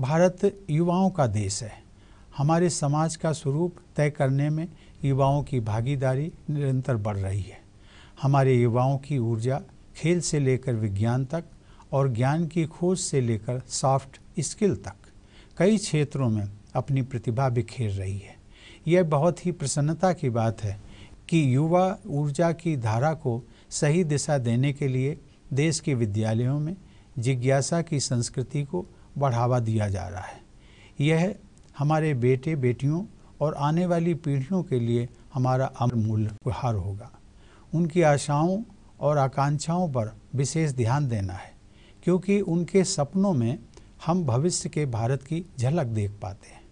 भारत युवाओं का देश है हमारे समाज का स्वरूप तय करने में युवाओं की भागीदारी निरंतर बढ़ रही है हमारे युवाओं की ऊर्जा खेल से लेकर विज्ञान तक और ज्ञान की खोज से लेकर सॉफ्ट स्किल तक कई क्षेत्रों में अपनी प्रतिभा बिखेर रही है यह बहुत ही प्रसन्नता की बात है कि युवा ऊर्जा की धारा को सही दिशा देने के लिए देश के विद्यालयों में जिज्ञासा की संस्कृति को बढ़ावा दिया जा रहा है यह हमारे बेटे बेटियों और आने वाली पीढ़ियों के लिए हमारा मूल्य उपहार होगा उनकी आशाओं और आकांक्षाओं पर विशेष ध्यान देना है क्योंकि उनके सपनों में हम भविष्य के भारत की झलक देख पाते हैं